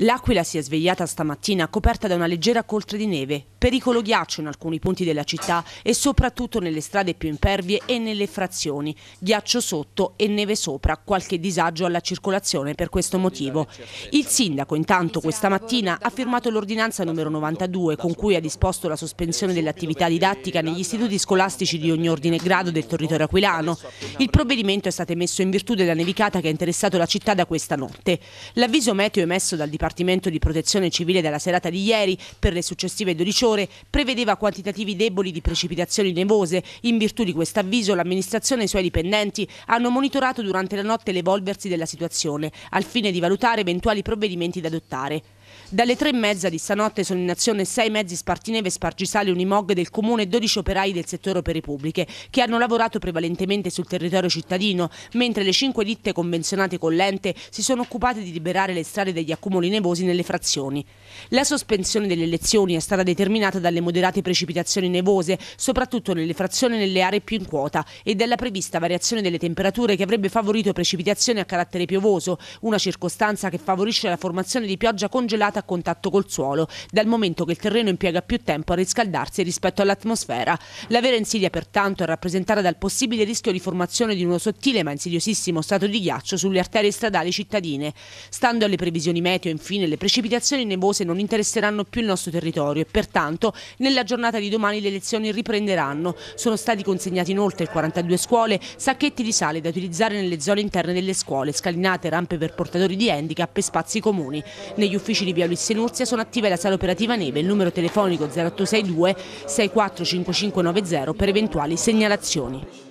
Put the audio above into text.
L'Aquila si è svegliata stamattina coperta da una leggera coltre di neve, pericolo ghiaccio in alcuni punti della città e soprattutto nelle strade più impervie e nelle frazioni, ghiaccio sotto e neve sopra, qualche disagio alla circolazione per questo motivo. Il sindaco intanto questa mattina ha firmato l'ordinanza numero 92 con cui ha disposto la sospensione dell'attività didattica negli istituti scolastici di ogni ordine e grado del territorio aquilano. Il provvedimento è stato emesso in virtù della nevicata che ha interessato la città da questa notte. L'avviso meteo emesso dal Dipartimento Dipartimento di Protezione Civile della serata di ieri per le successive 12 ore prevedeva quantitativi deboli di precipitazioni nevose. In virtù di questo avviso l'amministrazione e i suoi dipendenti hanno monitorato durante la notte l'evolversi della situazione al fine di valutare eventuali provvedimenti da adottare. Dalle tre e mezza di stanotte sono in azione sei mezzi spartineve spargisale, Unimog del comune e 12 operai del settore opere pubbliche che hanno lavorato prevalentemente sul territorio cittadino, mentre le cinque ditte convenzionate con l'ente si sono occupate di liberare le strade degli accumuli nevosi nelle frazioni. La sospensione delle elezioni è stata determinata dalle moderate precipitazioni nevose, soprattutto nelle frazioni nelle aree più in quota, e dalla prevista variazione delle temperature che avrebbe favorito precipitazioni a carattere piovoso, una circostanza che favorisce la formazione di pioggia congelata gelata a contatto col suolo, dal momento che il terreno impiega più tempo a riscaldarsi rispetto all'atmosfera. La vera insidia pertanto è rappresentata dal possibile rischio di formazione di uno sottile ma insidiosissimo stato di ghiaccio sulle arterie stradali cittadine. Stando alle previsioni meteo, infine, le precipitazioni nevose non interesseranno più il nostro territorio e pertanto nella giornata di domani le lezioni riprenderanno. Sono stati consegnati inoltre 42 scuole sacchetti di sale da utilizzare nelle zone interne delle scuole, scalinate, rampe per portatori di handicap e spazi comuni. Negli uffici di via Ulisse Nuzia sono attive la sala operativa neve e il numero telefonico 0862 645590 per eventuali segnalazioni.